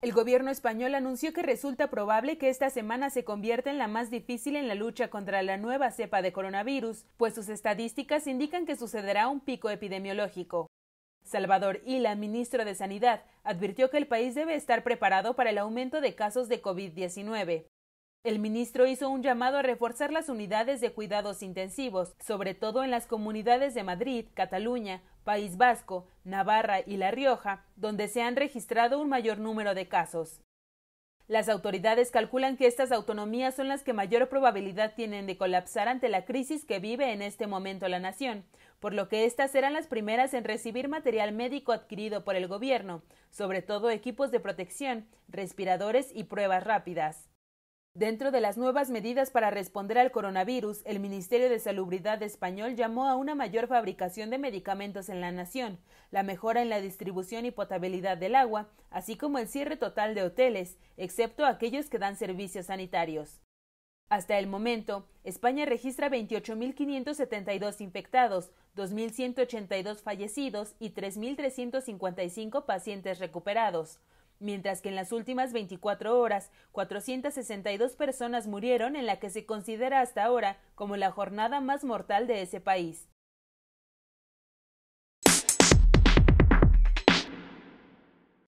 El gobierno español anunció que resulta probable que esta semana se convierta en la más difícil en la lucha contra la nueva cepa de coronavirus, pues sus estadísticas indican que sucederá un pico epidemiológico. Salvador Ila, ministro de Sanidad, advirtió que el país debe estar preparado para el aumento de casos de COVID-19. El ministro hizo un llamado a reforzar las unidades de cuidados intensivos, sobre todo en las comunidades de Madrid, Cataluña, País Vasco, Navarra y La Rioja, donde se han registrado un mayor número de casos. Las autoridades calculan que estas autonomías son las que mayor probabilidad tienen de colapsar ante la crisis que vive en este momento la nación, por lo que estas serán las primeras en recibir material médico adquirido por el gobierno, sobre todo equipos de protección, respiradores y pruebas rápidas. Dentro de las nuevas medidas para responder al coronavirus, el Ministerio de Salubridad español llamó a una mayor fabricación de medicamentos en la nación, la mejora en la distribución y potabilidad del agua, así como el cierre total de hoteles, excepto aquellos que dan servicios sanitarios. Hasta el momento, España registra 28.572 infectados, 2.182 fallecidos y 3.355 pacientes recuperados mientras que en las últimas 24 horas 462 personas murieron en la que se considera hasta ahora como la jornada más mortal de ese país.